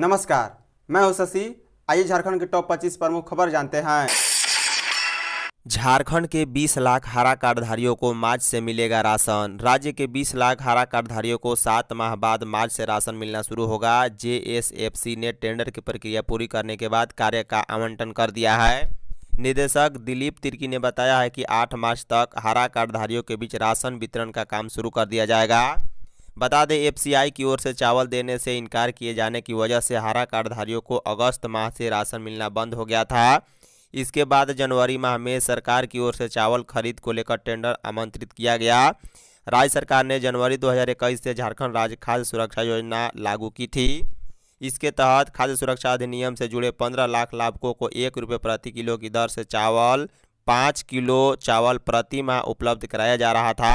नमस्कार मैं हूं शशि आइए झारखंड के टॉप 25 प्रमुख खबर जानते हैं झारखंड के 20 लाख हरा कार्डधारियों को मार्च से मिलेगा राशन राज्य के 20 लाख हरा कार्डधारियों को सात माह बाद मार्च से राशन मिलना शुरू होगा जेएसएफसी ने टेंडर की प्रक्रिया पूरी करने के बाद कार्य का आवंटन कर दिया है निदेशक दिलीप तिर्की ने बताया है कि 8 मार्च तक हरा कार्डधारियों के बीच राशन वितरण का काम शुरू कर दिया जाएगा बता दें एफसीआई की ओर से चावल देने से इनकार किए जाने की वजह से हरा कार्डधारियों को अगस्त माह से राशन मिलना बंद हो गया था इसके बाद जनवरी माह में सरकार की ओर से चावल खरीद को लेकर टेंडर आमंत्रित किया गया राज्य सरकार ने जनवरी 2021 से झारखंड राज्य खाद्य सुरक्षा योजना लागू की थी इसके तहत खाद्य सुरक्षा अधिनियम से जुड़े पंद्रह लाख लाभकों को एक रुपये प्रति किलो की दर से चावल पाँच किलो चावल प्रति माह उपलब्ध कराया जा रहा था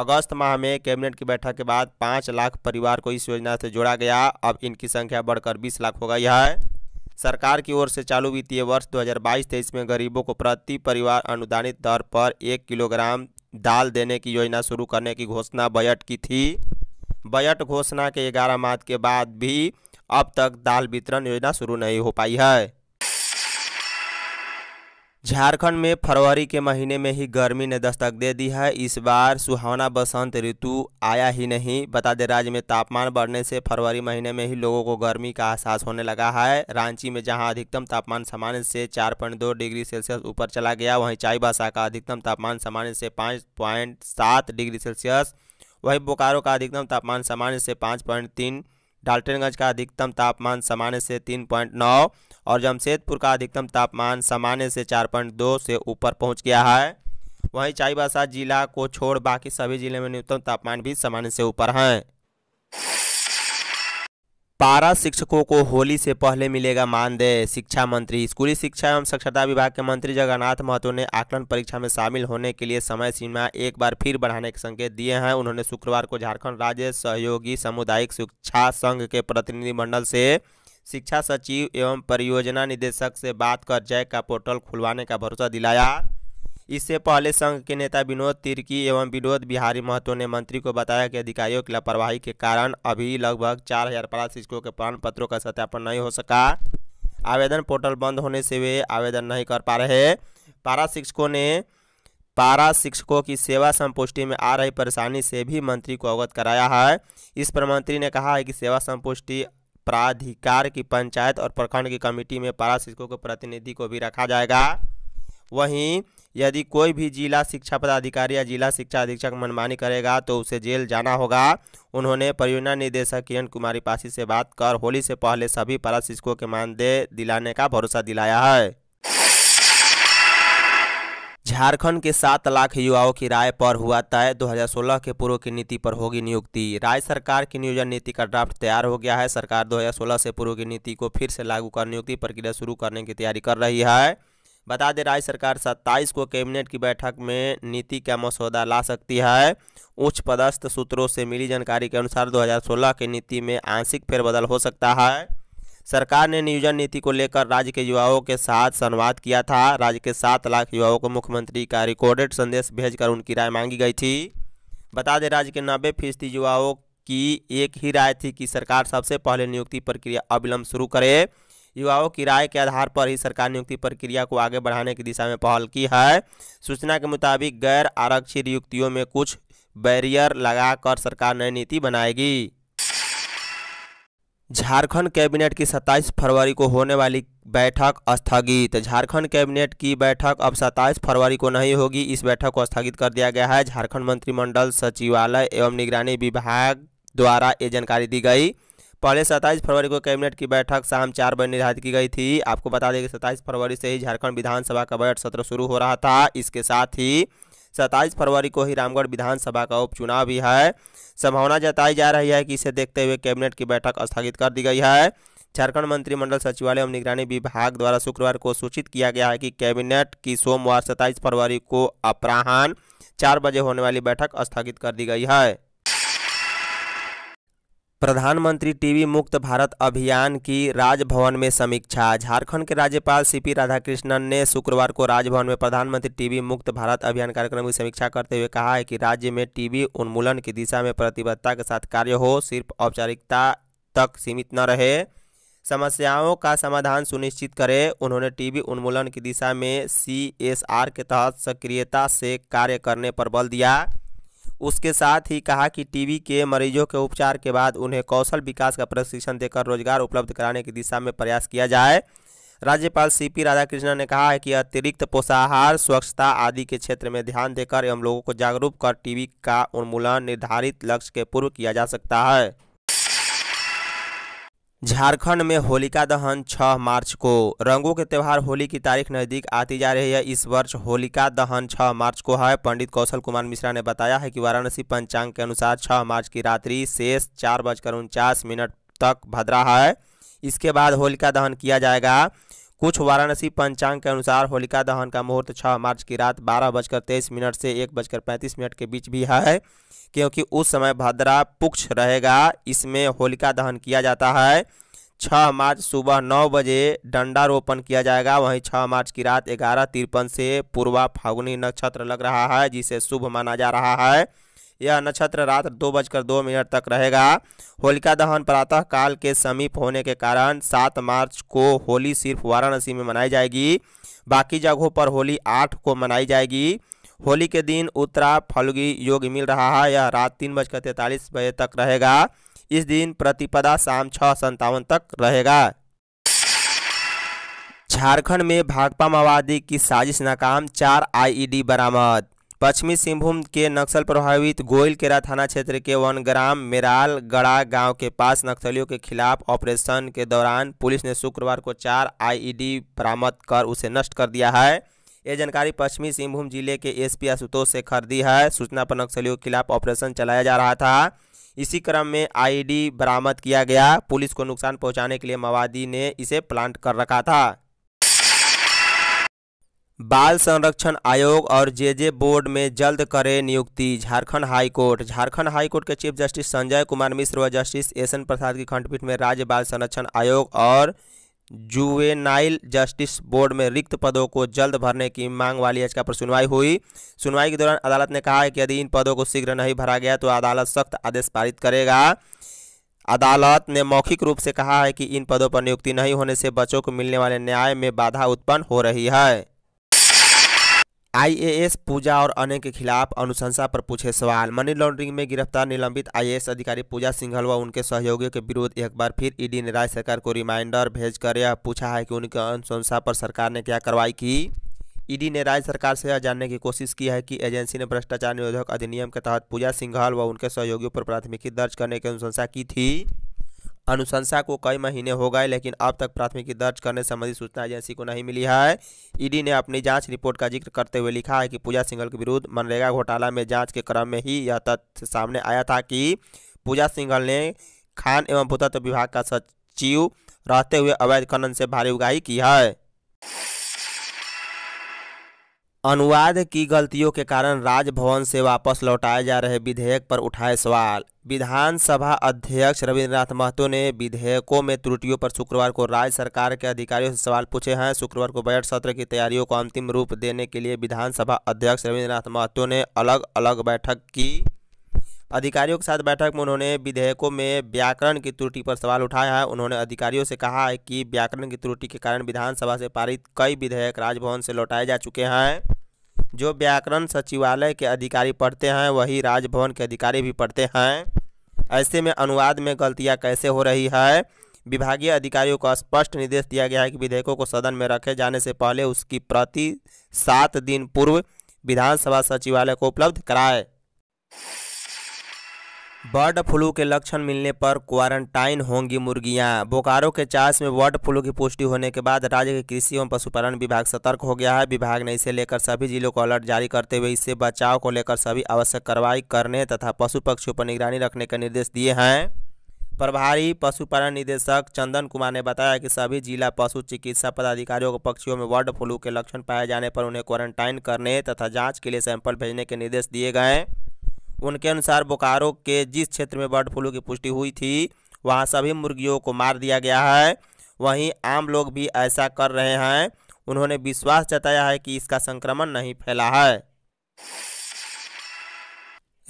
अगस्त माह में कैबिनेट की बैठक के बाद पाँच लाख परिवार को इस योजना से जोड़ा गया अब इनकी संख्या बढ़कर बीस लाख हो गई है सरकार की ओर से चालू वित्तीय वर्ष 2022-23 में गरीबों को प्रति परिवार अनुदानित दर पर एक किलोग्राम दाल देने की योजना शुरू करने की घोषणा बजट की थी बजट घोषणा के 11 माह के बाद भी अब तक दाल वितरण योजना शुरू नहीं हो पाई है झारखंड में फरवरी के महीने में ही गर्मी ने दस्तक दे दी है इस बार सुहावना बसंत ऋतु आया ही नहीं बता दें राज्य में तापमान बढ़ने से फरवरी महीने में ही लोगों को गर्मी का एहसास होने लगा है रांची में जहां अधिकतम तापमान सामान्य से 4.2 डिग्री सेल्सियस ऊपर चला गया वहीं चाईबासा का अधिकतम तापमान सामान्य से पाँच डिग्री सेल्सियस वहीं बोकारो का अधिकतम तापमान सामान्य से पाँच डाल्टनगंज का अधिकतम तापमान सामान्य से तीन और जमशेदपुर का अधिकतम तापमान सामान्य से चार पॉइंट दो से ऊपर पहुंच गया है वहीं चाईबासा जिला को छोड़ बाकी सभी जिले में न्यूनतम तापमान भी सामान्य से ऊपर हैं पारा शिक्षकों को होली से पहले मिलेगा मानदेय शिक्षा मंत्री स्कूली शिक्षा एवं साक्षरता विभाग के मंत्री जगन्नाथ महतो ने आकलन परीक्षा में शामिल होने के लिए समय सीमा एक बार फिर बढ़ाने के संकेत दिए हैं उन्होंने शुक्रवार को झारखंड राज्य सहयोगी सामुदायिक शिक्षा संघ के प्रतिनिधिमंडल से शिक्षा सचिव एवं परियोजना निदेशक से बात कर जैक का पोर्टल खुलवाने का भरोसा दिलाया इससे पहले संघ के नेता विनोद तिर्की एवं विनोद बिहारी महतो ने मंत्री को बताया कि अधिकारियों की लापरवाही के कारण अभी लगभग चार हजार पारा शिक्षकों के प्रमाण पत्रों का सत्यापन नहीं हो सका आवेदन पोर्टल बंद होने से वे आवेदन नहीं कर पा रहे पारा शिक्षकों ने पारा शिक्षकों की सेवा संपुष्टि में आ रही परेशानी से भी मंत्री को अवगत कराया है इस पर मंत्री ने कहा है कि सेवा संपुष्टि प्राधिकार की पंचायत और प्रखंड की कमेटी में पारा शिक्षकों के प्रतिनिधि को भी रखा जाएगा वहीं यदि कोई भी जिला शिक्षा पदाधिकारी या जिला शिक्षा अधीक्षक मनमानी करेगा तो उसे जेल जाना होगा उन्होंने परियोजना निदेशक किरण कुमारी पासी से बात कर होली से पहले सभी पारा शिक्षकों के मानदेय दिलाने का भरोसा दिलाया है झारखंड के सात लाख युवाओं की राय पर हुआ तय 2016 के पूर्व की नीति पर होगी नियुक्ति राज्य सरकार की नियोजन नीति का ड्राफ्ट तैयार हो गया है सरकार 2016 से पूर्व की नीति को फिर से लागू कर नियुक्ति प्रक्रिया शुरू करने की तैयारी कर रही है बता दें राज्य सरकार 27 को कैबिनेट की बैठक में नीति का मसौदा ला सकती है उच्च पदस्थ सूत्रों से मिली जानकारी के अनुसार दो की नीति में आंशिक फेरबदल हो सकता है सरकार ने नियोजन नीति को लेकर राज्य के युवाओं के साथ संवाद किया था राज्य के सात लाख युवाओं को मुख्यमंत्री का रिकॉर्डेड संदेश भेजकर उनकी राय मांगी गई थी बता दें राज्य के नब्बे फीसदी युवाओं की एक ही राय थी कि सरकार सबसे पहले नियुक्ति प्रक्रिया अविलंब शुरू करे युवाओं की राय के आधार पर ही सरकार नियुक्ति प्रक्रिया को आगे बढ़ाने की दिशा में पहल की है सूचना के मुताबिक गैर आरक्षित नियुक्तियों में कुछ बैरियर लगाकर सरकार नई नीति बनाएगी झारखंड कैबिनेट की 27 फरवरी को होने वाली बैठक स्थगित झारखंड कैबिनेट की बैठक अब 27 फरवरी को नहीं होगी इस बैठक को स्थगित कर दिया गया है झारखंड मंत्रिमंडल सचिवालय एवं निगरानी विभाग द्वारा ये जानकारी दी गई पहले 27 फरवरी को कैबिनेट की बैठक शाम चार बजे निर्धारित की गई थी आपको बता दें कि सत्ताईस फरवरी से ही झारखंड विधानसभा का बजट सत्र शुरू हो रहा था इसके साथ ही सत्ताईस फरवरी को ही रामगढ़ विधानसभा का उपचुनाव भी है संभावना जताई जा रही है कि इसे देखते हुए कैबिनेट की बैठक स्थगित कर दी गई है झारखंड मंत्रिमंडल सचिवालय एवं निगरानी विभाग द्वारा शुक्रवार को सूचित किया गया है कि कैबिनेट की सोमवार सत्ताईस फरवरी को अपराहन चार बजे होने वाली बैठक स्थगित कर दी गई है प्रधानमंत्री टीवी मुक्त भारत अभियान की राजभवन में समीक्षा झारखंड के राज्यपाल सीपी राधाकृष्णन ने शुक्रवार को राजभवन में प्रधानमंत्री टीवी मुक्त भारत अभियान कार्यक्रम की समीक्षा करते हुए कहा है कि राज्य में टीवी उन्मूलन की दिशा में प्रतिबद्धता के साथ कार्य हो सिर्फ औपचारिकता तक सीमित न रहे समस्याओं का समाधान सुनिश्चित करें उन्होंने टीवी उन्मूलन की दिशा में सी के तहत सक्रियता से कार्य करने पर बल दिया उसके साथ ही कहा कि टीबी के मरीजों के उपचार के बाद उन्हें कौशल विकास का प्रशिक्षण देकर रोजगार उपलब्ध कराने की दिशा में प्रयास किया जाए राज्यपाल सी पी राधाकृष्णन ने कहा है कि अतिरिक्त पोषाहार स्वच्छता आदि के क्षेत्र में ध्यान देकर एवं लोगों को जागरूक कर टीबी का उन्मूलन निर्धारित लक्ष्य के पूर्व किया जा सकता है झारखंड में होलिका दहन 6 मार्च को रंगों के त्यौहार होली की तारीख नज़दीक आती जा रही है इस वर्ष होलिका दहन 6 मार्च को है पंडित कौशल कुमार मिश्रा ने बताया है कि वाराणसी पंचांग के अनुसार 6 मार्च की रात्रि शेष चार बजकर उनचास मिनट तक भद्रा है इसके बाद होलिका दहन किया जाएगा कुछ वाराणसी पंचांग के अनुसार होलिका दहन का मुहूर्त 6 मार्च की रात बारह बजकर तेईस मिनट से एक बजकर पैंतीस मिनट के बीच भी है क्योंकि उस समय भद्रा पुक्ष रहेगा इसमें होलिका दहन किया जाता है 6 मार्च सुबह नौ बजे डंडारोपण किया जाएगा वहीं 6 मार्च की रात ग्यारह तिरपन से पूर्वा फागुनी नक्षत्र लग रहा है जिसे शुभ माना जा रहा है यह नक्षत्र रात दो बजकर दो मिनट तक रहेगा होलिका दहन प्रातः काल के समीप होने के कारण सात मार्च को होली सिर्फ वाराणसी में मनाई जाएगी बाकी जगहों पर होली आठ को मनाई जाएगी होली के दिन उत्तरा फलगी योग मिल रहा है यह रात तीन बजकर तैंतालीस बजे तक रहेगा इस दिन प्रतिपदा शाम छः संतावन तक रहेगा झारखंड में भाकपा माओवादी की साजिश नाकाम चार आईईडी बरामद पश्चिमी सिंहभूम के नक्सल प्रभावित गोयल केरा थाना क्षेत्र के वनग्राम मेराल गड़ा गांव के पास नक्सलियों के खिलाफ ऑपरेशन के दौरान पुलिस ने शुक्रवार को चार आईईडी बरामद कर उसे नष्ट कर दिया है ये जानकारी पश्चिमी सिंहभूम जिले के एसपी आशुतोष शेखर दी है सूचना पर नक्सलियों के खिलाफ ऑपरेशन चलाया जा रहा था इसी क्रम में आई बरामद किया गया पुलिस को नुकसान पहुँचाने के लिए माओवादी ने इसे प्लांट कर रखा था बाल संरक्षण आयोग और जे जे बोर्ड में जल्द करे नियुक्ति झारखंड हाईकोर्ट झारखंड हाईकोर्ट के चीफ जस्टिस संजय कुमार मिश्र व जस्टिस एस एन प्रसाद की खंडपीठ में राज्य बाल संरक्षण आयोग और जुवेनाइल जस्टिस बोर्ड में रिक्त पदों को जल्द भरने की मांग वाली याचिका पर सुनवाई हुई सुनवाई के दौरान अदालत ने कहा कि यदि इन पदों को शीघ्र नहीं भरा गया तो अदालत सख्त आदेश पारित करेगा अदालत ने मौखिक रूप से कहा है कि इन पदों पर नियुक्ति नहीं होने से बच्चों को मिलने वाले न्याय में बाधा उत्पन्न हो रही है आईएएस पूजा और अन्य के खिलाफ अनुशंसा पर पूछे सवाल मनी लॉन्ड्रिंग में गिरफ्तार निलंबित आईएएस अधिकारी पूजा सिंघल व उनके सहयोगियों के विरुद्ध एक बार फिर ईडी ने राज्य सरकार को रिमाइंडर भेजकर यह पूछा है कि उनकी अनुशंसा पर सरकार ने क्या कार्रवाई की ईडी ने राज्य सरकार से यह जानने की कोशिश की है कि एजेंसी ने भ्रष्टाचार निरोधक अधिनियम के तहत पूजा सिंघल व उनके सहयोगियों पर प्राथमिकी दर्ज करने की अनुशंसा की थी अनुशंसा को कई महीने हो गए लेकिन अब तक प्राथमिकी दर्ज करने संबंधी सूचना एजेंसी को नहीं मिली है ईडी ने अपनी जांच रिपोर्ट का जिक्र करते हुए लिखा है कि पूजा सिंघल के विरुद्ध मनरेगा घोटाला में जांच के क्रम में ही यह तथ्य सामने आया था कि पूजा सिंघल ने खान एवं भूतत्व विभाग का सचिव रहते हुए अवैध खनन से भारी उगाही की है अनुवाद की गलतियों के कारण राजभवन से वापस लौटाए जा रहे विधेयक पर उठाए सवाल विधानसभा अध्यक्ष रविंद्रनाथ महतो ने विधेयकों में त्रुटियों पर शुक्रवार को राज्य सरकार के अधिकारियों से सवाल पूछे हैं शुक्रवार को बजट सत्र की तैयारियों को अंतिम रूप देने के लिए विधानसभा अध्यक्ष रविन्द्रनाथ महतो ने अलग अलग बैठक की अधिकारियों के साथ बैठक में उन्होंने विधेयकों में व्याकरण की त्रुटि पर सवाल उठाया है उन्होंने अधिकारियों से कहा है कि व्याकरण की त्रुटि के कारण विधानसभा से पारित कई विधेयक राजभवन से लौटाए जा चुके हैं जो व्याकरण सचिवालय के अधिकारी पढ़ते हैं वही राजभवन के अधिकारी भी पढ़ते हैं ऐसे में अनुवाद में गलतियाँ कैसे हो रही है विभागीय अधिकारियों को स्पष्ट निर्देश दिया गया है कि विधेयकों को सदन में रखे जाने से पहले उसकी प्रति सात दिन पूर्व विधानसभा सचिवालय को उपलब्ध कराए बर्ड फ्लू के लक्षण मिलने पर क्वारंटाइन होंगी मुर्गियां बोकारो के चास में बर्ड फ्लू की पुष्टि होने के बाद राज्य के कृषि एवं पशुपालन विभाग सतर्क हो गया है विभाग ने इसे लेकर सभी जिलों को अलर्ट जारी करते हुए इससे बचाव को लेकर सभी आवश्यक कार्रवाई करने तथा पशु पक्षियों पर निगरानी रखने के निर्देश दिए हैं प्रभारी पशुपालन निदेशक चंदन कुमार ने बताया कि सभी जिला पशु चिकित्सा पदाधिकारियों को पक्षियों में बर्ड फ्लू के लक्षण पाए जाने पर उन्हें क्वारंटाइन करने तथा जाँच के लिए सैंपल भेजने के निर्देश दिए गए उनके अनुसार बोकारो के जिस क्षेत्र में बर्ड फ्लू की पुष्टि हुई थी वहाँ सभी मुर्गियों को मार दिया गया है वहीं आम लोग भी ऐसा कर रहे हैं उन्होंने विश्वास जताया है कि इसका संक्रमण नहीं फैला है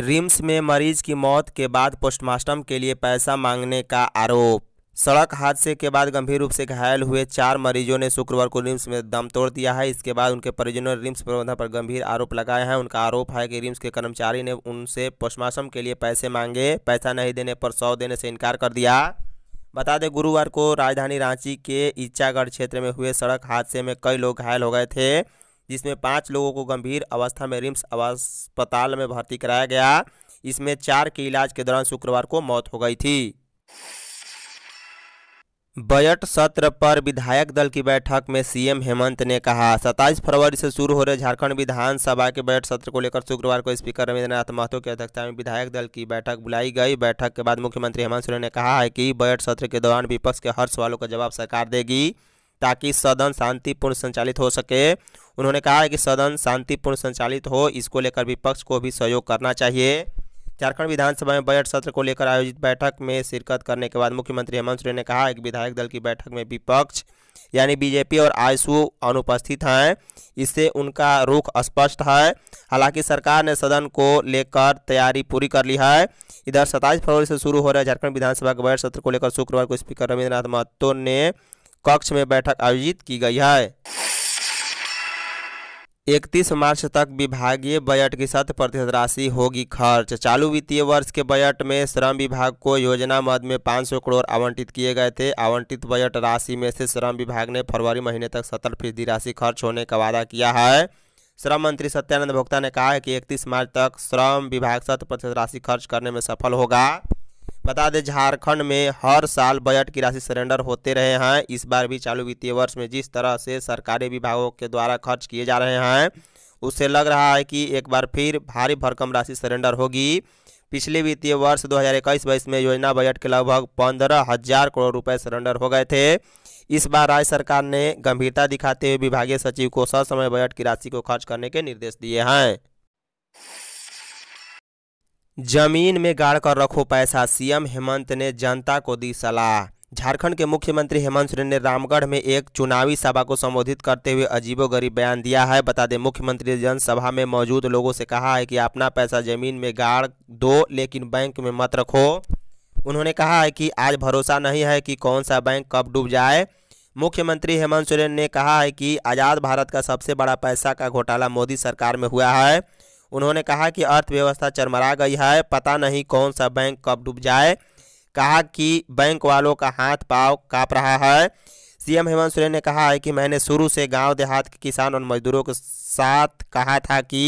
रिम्स में मरीज की मौत के बाद पोस्टमार्टम के लिए पैसा मांगने का आरोप सड़क हादसे के बाद गंभीर रूप से घायल हुए चार मरीजों ने शुक्रवार को रिम्स में दम तोड़ दिया है इसके बाद उनके परिजनों ने रिम्स प्रबंधन पर गंभीर आरोप लगाए हैं उनका आरोप है कि रिम्स के कर्मचारी ने उनसे पोस्टमार्टम के लिए पैसे मांगे पैसा नहीं देने पर सौ देने से इनकार कर दिया बता दें गुरुवार को राजधानी रांची के इच्छागढ़ क्षेत्र में हुए सड़क हादसे में कई लोग घायल हो गए थे जिसमें पाँच लोगों को गंभीर अवस्था में रिम्स अस्पताल में भर्ती कराया गया इसमें चार के इलाज के दौरान शुक्रवार को मौत हो गई थी बजट सत्र पर विधायक दल की बैठक में सीएम हेमंत ने कहा 27 फरवरी से शुरू हो रहे झारखंड विधानसभा के बजट सत्र को लेकर शुक्रवार को स्पीकर रविंद्रनाथ महतो की अध्यक्षता में विधायक दल की बैठक बुलाई गई बैठक के बाद मुख्यमंत्री हेमंत सोरेन ने कहा है कि बजट सत्र के दौरान विपक्ष के हर सवालों का जवाब सरकार देगी ताकि सदन शांतिपूर्ण संचालित हो सके उन्होंने कहा है कि सदन शांतिपूर्ण संचालित हो इसको लेकर विपक्ष को भी सहयोग करना चाहिए झारखंड विधानसभा में बजट सत्र को लेकर आयोजित बैठक में शिरकत करने के बाद मुख्यमंत्री हेमंत सोरेन ने कहा एक विधायक दल की बैठक में विपक्ष यानी बीजेपी और आयसू अनुपस्थित हैं इससे उनका रुख स्पष्ट है हालांकि सरकार ने सदन को लेकर तैयारी पूरी कर ली है इधर सत्ताईस फरवरी से शुरू हो रहे झारखंड विधानसभा के बजट सत्र को लेकर शुक्रवार को स्पीकर रविन्द्रनाथ महतो ने कक्ष में बैठक आयोजित की गई है इकतीस मार्च तक विभागीय बजट की शत प्रतिशत राशि होगी खर्च चालू वित्तीय वर्ष के बजट में श्रम विभाग को योजना मद में 500 करोड़ आवंटित किए गए थे आवंटित बजट राशि में से श्रम विभाग ने फरवरी महीने तक सत्तर फीसदी राशि खर्च होने का वादा किया है श्रम मंत्री सत्यानंद भोक्ता ने कहा है कि इकतीस मार्च तक श्रम विभाग शत प्रतिशत राशि खर्च करने में सफल होगा बता दें झारखंड में हर साल बजट की राशि सरेंडर होते रहे हैं इस बार भी चालू वित्तीय वर्ष में जिस तरह से सरकारी विभागों के द्वारा खर्च किए जा रहे हैं उससे लग रहा है कि एक बार फिर भारी भरकम राशि सरेंडर होगी पिछले वित्तीय वर्ष 2021 हज़ार में योजना बजट के लगभग पंद्रह हजार करोड़ रुपए सरेंडर हो गए थे इस बार राज्य सरकार ने गंभीरता दिखाते हुए विभागीय सचिव को ससमय बजट की राशि को खर्च करने के निर्देश दिए हैं जमीन में गाड़ कर रखो पैसा सीएम हेमंत ने जनता को दी सलाह झारखंड के मुख्यमंत्री हेमंत सोरेन ने रामगढ़ में एक चुनावी सभा को संबोधित करते हुए अजीबोगरीब बयान दिया है बता दें मुख्यमंत्री ने जनसभा में मौजूद लोगों से कहा है कि अपना पैसा जमीन में गाड़ दो लेकिन बैंक में मत रखो उन्होंने कहा है कि आज भरोसा नहीं है कि कौन सा बैंक कब डूब जाए मुख्यमंत्री हेमंत सोरेन ने कहा है कि आज़ाद भारत का सबसे बड़ा पैसा का घोटाला मोदी सरकार में हुआ है उन्होंने कहा कि अर्थव्यवस्था चरमरा गई है पता नहीं कौन सा बैंक कब डूब जाए कहा कि बैंक वालों का हाथ पाव काँप रहा है सीएम हेमंत सोरेन ने कहा है कि मैंने शुरू से गांव देहात के किसान और मजदूरों के साथ कहा था कि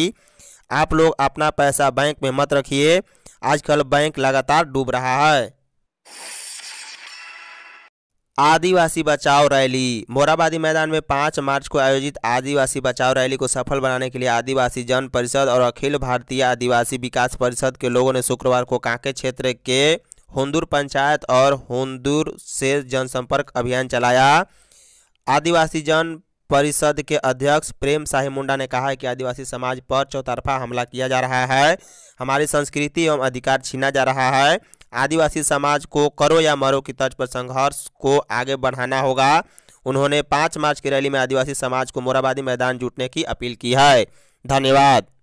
आप लोग अपना पैसा बैंक में मत रखिए आजकल बैंक लगातार डूब रहा है आदिवासी बचाओ रैली मोराबादी मैदान में पाँच मार्च को आयोजित आदिवासी बचाओ रैली को सफल बनाने के लिए आदिवासी जन परिषद और अखिल भारतीय आदिवासी विकास परिषद के लोगों ने शुक्रवार को कांके क्षेत्र के हुंदूर पंचायत और हुंदूर से जनसंपर्क अभियान चलाया आदिवासी जन परिषद के अध्यक्ष प्रेम शाही मुंडा ने कहा है कि आदिवासी समाज पर चौतरफा हमला किया जा रहा है हमारी संस्कृति एवं अधिकार छीना जा रहा है आदिवासी समाज को करो या मरो की तर्ज पर संघर्ष को आगे बढ़ाना होगा उन्होंने पाँच मार्च की रैली में आदिवासी समाज को मोराबादी मैदान जुटने की अपील की है धन्यवाद